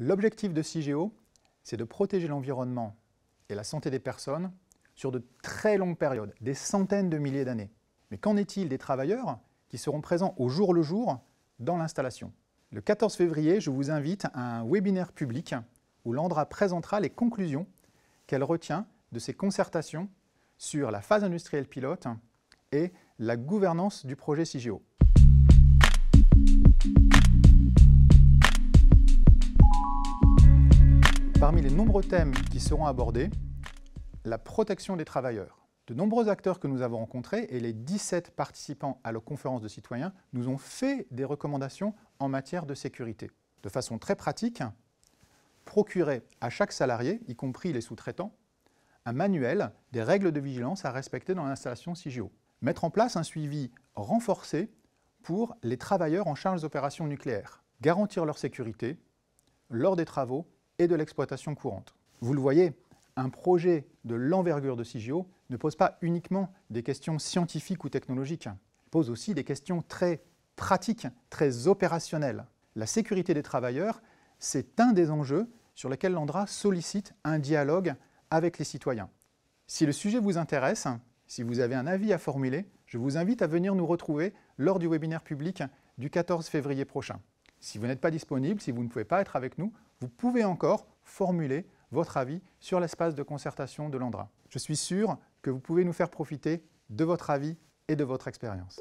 L'objectif de CIGEO, c'est de protéger l'environnement et la santé des personnes sur de très longues périodes, des centaines de milliers d'années. Mais qu'en est-il des travailleurs qui seront présents au jour le jour dans l'installation Le 14 février, je vous invite à un webinaire public où l'Andra présentera les conclusions qu'elle retient de ses concertations sur la phase industrielle pilote et la gouvernance du projet CIGEO. Parmi les nombreux thèmes qui seront abordés, la protection des travailleurs. De nombreux acteurs que nous avons rencontrés et les 17 participants à la conférence de citoyens nous ont fait des recommandations en matière de sécurité. De façon très pratique, procurer à chaque salarié, y compris les sous-traitants, un manuel des règles de vigilance à respecter dans l'installation CIGIO. Mettre en place un suivi renforcé pour les travailleurs en charge opérations nucléaires. Garantir leur sécurité lors des travaux et de l'exploitation courante. Vous le voyez, un projet de l'envergure de CIGIO ne pose pas uniquement des questions scientifiques ou technologiques, il pose aussi des questions très pratiques, très opérationnelles. La sécurité des travailleurs, c'est un des enjeux sur lesquels l'ANDRA sollicite un dialogue avec les citoyens. Si le sujet vous intéresse, si vous avez un avis à formuler, je vous invite à venir nous retrouver lors du webinaire public du 14 février prochain. Si vous n'êtes pas disponible, si vous ne pouvez pas être avec nous, vous pouvez encore formuler votre avis sur l'espace de concertation de l'Andra. Je suis sûr que vous pouvez nous faire profiter de votre avis et de votre expérience.